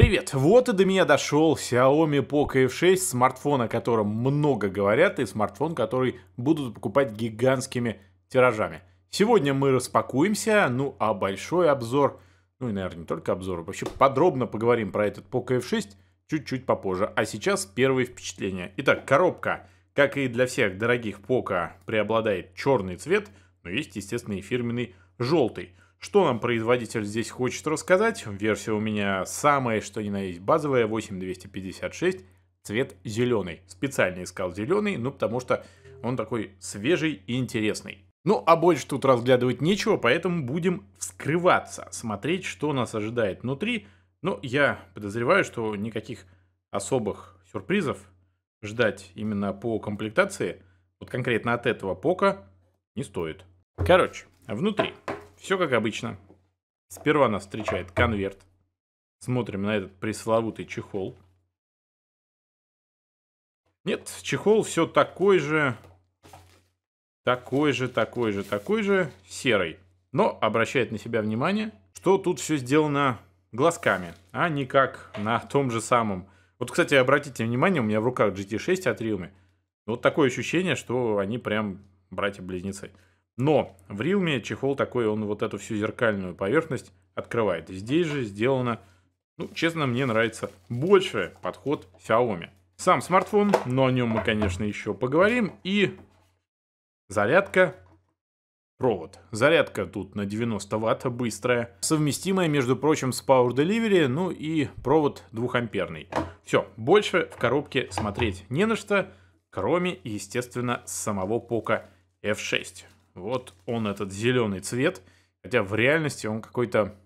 Привет! Вот и до меня дошел Xiaomi Poco F6, смартфон, о котором много говорят, и смартфон, который будут покупать гигантскими тиражами. Сегодня мы распакуемся, ну а большой обзор, ну и, наверное, не только обзор, вообще подробно поговорим про этот Poco F6 чуть-чуть попозже. А сейчас первые впечатления. Итак, коробка, как и для всех дорогих Poco, преобладает черный цвет, но есть, естественно, и фирменный желтый – что нам производитель здесь хочет рассказать? Версия у меня самая, что ни на есть, базовая, 8256, цвет зеленый. Специально искал зеленый, ну потому что он такой свежий и интересный. Ну а больше тут разглядывать нечего, поэтому будем вскрываться, смотреть, что нас ожидает внутри. Но я подозреваю, что никаких особых сюрпризов ждать именно по комплектации, вот конкретно от этого пока, не стоит. Короче, внутри все как обычно. Сперва нас встречает конверт. Смотрим на этот пресловутый чехол. Нет, чехол все такой же, такой же, такой же, такой же серый. Но обращает на себя внимание, что тут все сделано глазками, а не как на том же самом. Вот, кстати, обратите внимание, у меня в руках GT6 от Риумы. Вот такое ощущение, что они прям братья-близнецы. Но в Realme чехол такой, он вот эту всю зеркальную поверхность открывает. Здесь же сделано, ну, честно, мне нравится больше подход Xiaomi. Сам смартфон, но о нем мы, конечно, еще поговорим. И зарядка провод. Зарядка тут на 90 ватт, быстрая. Совместимая, между прочим, с Power Delivery, ну и провод 2-амперный. Все, больше в коробке смотреть не на что, кроме, естественно, самого пока F6. Вот он, этот зеленый цвет. Хотя в реальности он какой-то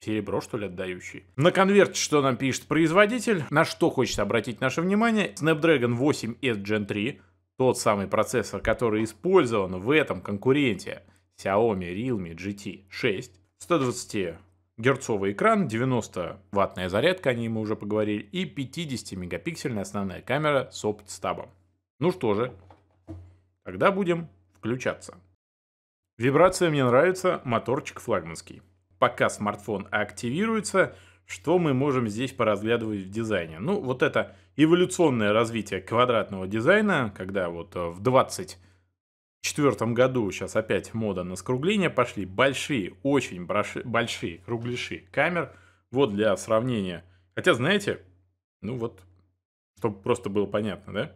серебро, что ли, отдающий. На конверте что нам пишет производитель? На что хочет обратить наше внимание? Snapdragon 8 Edge Gen 3, тот самый процессор, который использован в этом конкуренте Xiaomi Realme GT 6. 120 герцовый экран, 90-ваттная зарядка, о ней мы уже поговорили, и 50-мегапиксельная основная камера с опт-стабом. Ну что же, тогда будем включаться. Вибрация мне нравится, моторчик флагманский. Пока смартфон активируется, что мы можем здесь поразглядывать в дизайне? Ну, вот это эволюционное развитие квадратного дизайна, когда вот э, в 24 году сейчас опять мода на скругление, пошли большие, очень броши, большие кругляши камер. Вот для сравнения. Хотя, знаете, ну вот, чтобы просто было понятно, да?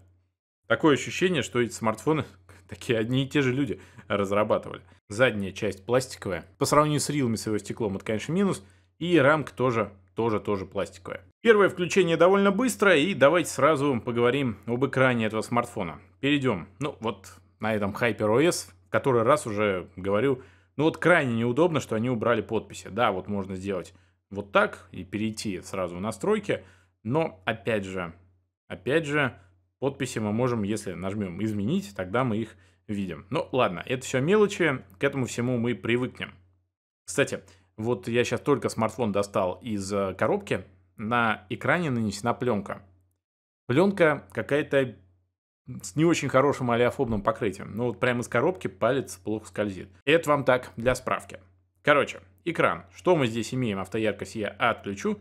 Такое ощущение, что эти смартфоны такие одни и те же люди разрабатывали. Задняя часть пластиковая. По сравнению с рилами с его стеклом, это, конечно, минус. И рамка тоже, тоже, тоже пластиковая. Первое включение довольно быстро, и давайте сразу поговорим об экране этого смартфона. Перейдем, ну вот на этом HyperOS, который раз уже говорю, ну вот крайне неудобно, что они убрали подписи. Да, вот можно сделать вот так и перейти сразу в настройки, но опять же, опять же, Подписи мы можем, если нажмем «Изменить», тогда мы их видим. Ну ладно, это все мелочи, к этому всему мы привыкнем. Кстати, вот я сейчас только смартфон достал из э, коробки, на экране нанесена пленка. Пленка какая-то с не очень хорошим олеофобным покрытием. Ну вот прямо из коробки палец плохо скользит. Это вам так для справки. Короче, экран. Что мы здесь имеем? Автояркость я отключу.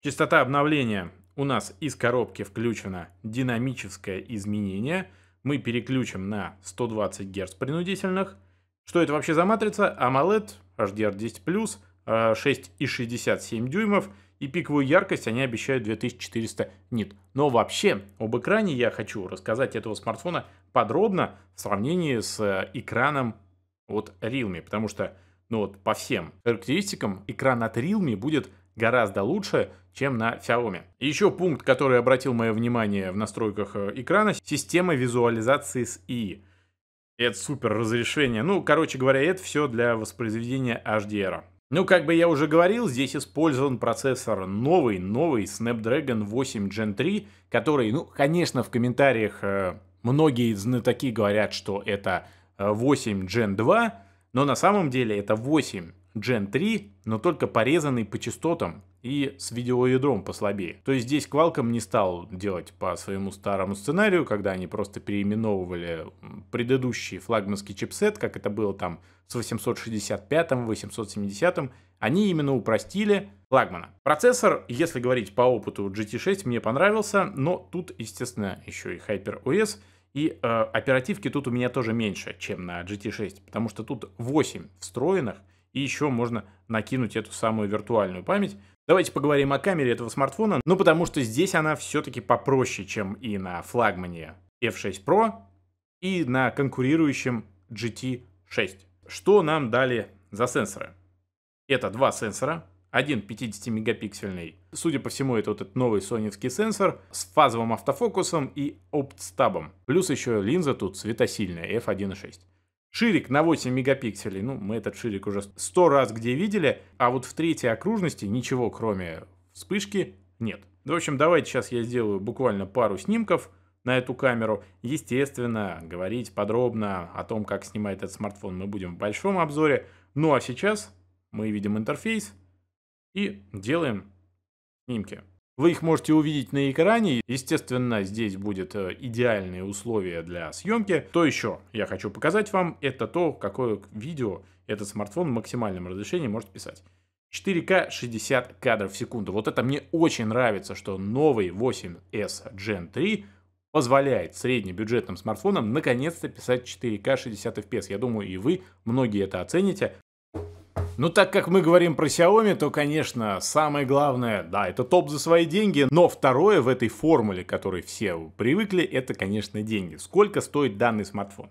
Частота обновления у нас из коробки включено динамическое изменение. Мы переключим на 120 Гц принудительных. Что это вообще за матрица? AMOLED HDR10+, 6,67 дюймов и пиковую яркость они обещают 2400 нит. Но вообще об экране я хочу рассказать этого смартфона подробно в сравнении с э, экраном от Realme, потому что ну вот по всем характеристикам экран от Realme будет гораздо лучше, чем на Xiaomi. Еще пункт, который обратил мое внимание в настройках э, экрана, система визуализации с ИИ. Это супер разрешение. Ну, короче говоря, это все для воспроизведения HDR. Ну, как бы я уже говорил, здесь использован процессор новый, новый Snapdragon 8 Gen 3, который, ну, конечно, в комментариях э, многие знатоки говорят, что это 8 э, Gen 2, но на самом деле это 8 Gen 3, но только порезанный по частотам и с видеоядром послабее. То есть здесь Qualcomm не стал делать по своему старому сценарию, когда они просто переименовывали предыдущий флагманский чипсет, как это было там с 865-м, 870-м, они именно упростили флагмана. Процессор, если говорить по опыту GT6, мне понравился, но тут, естественно, еще и HyperOS, и э, оперативки тут у меня тоже меньше, чем на GT6, потому что тут 8 встроенных, и еще можно накинуть эту самую виртуальную память. Давайте поговорим о камере этого смартфона, ну потому что здесь она все-таки попроще, чем и на флагмане F6 Pro и на конкурирующем GT6. Что нам дали за сенсоры? Это два сенсора, один 50-мегапиксельный. Судя по всему, это вот этот новый соневский сенсор с фазовым автофокусом и оптстабом. Плюс еще линза тут светосильная f1.6. Ширик на 8 мегапикселей, ну, мы этот ширик уже 100 раз где видели, а вот в третьей окружности ничего, кроме вспышки, нет. Ну, в общем, давайте сейчас я сделаю буквально пару снимков на эту камеру. Естественно, говорить подробно о том, как снимает этот смартфон, мы будем в большом обзоре. Ну а сейчас мы видим интерфейс и делаем снимки. Вы их можете увидеть на экране. Естественно, здесь будет э, идеальные условия для съемки. То еще я хочу показать вам, это то, какое видео этот смартфон в максимальном разрешении может писать. 4К 60 кадров в секунду. Вот это мне очень нравится, что новый 8S Gen 3 позволяет среднебюджетным смартфонам наконец-то писать 4К 60 FPS. Я думаю, и вы многие это оцените. Ну, так как мы говорим про Xiaomi, то, конечно, самое главное, да, это топ за свои деньги, но второе в этой формуле, к которой все привыкли, это, конечно, деньги. Сколько стоит данный смартфон?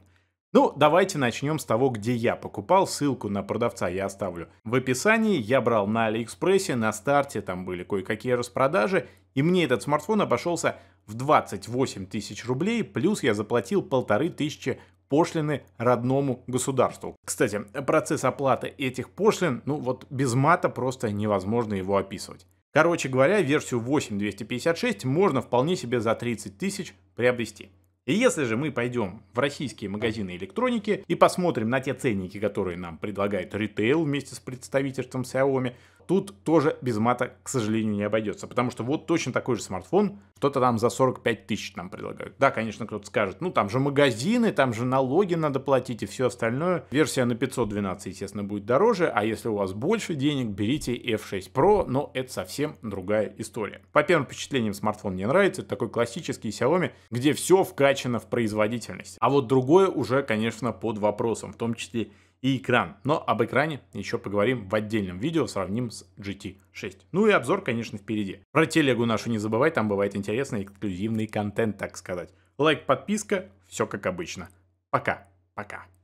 Ну, давайте начнем с того, где я покупал. Ссылку на продавца я оставлю в описании. Я брал на Алиэкспрессе, на старте, там были кое-какие распродажи. И мне этот смартфон обошелся в 28 тысяч рублей, плюс я заплатил полторы тысячи пошлины родному государству. Кстати, процесс оплаты этих пошлин, ну вот без мата просто невозможно его описывать. Короче говоря, версию 8256 можно вполне себе за 30 тысяч приобрести. И если же мы пойдем в российские магазины электроники и посмотрим на те ценники, которые нам предлагает ритейл вместе с представительством Xiaomi, Тут тоже без мата, к сожалению, не обойдется, потому что вот точно такой же смартфон, что-то там за 45 тысяч нам предлагают. Да, конечно, кто-то скажет, ну там же магазины, там же налоги надо платить и все остальное. Версия на 512, естественно, будет дороже, а если у вас больше денег, берите F6 Pro, но это совсем другая история. По первым впечатлениям смартфон мне нравится, это такой классический Xiaomi, где все вкачано в производительность. А вот другое уже, конечно, под вопросом, в том числе и экран. Но об экране еще поговорим в отдельном видео, сравним с GT6. Ну и обзор, конечно, впереди. Про телегу нашу не забывай, там бывает интересный эксклюзивный контент, так сказать. Лайк, подписка, все как обычно. Пока, пока.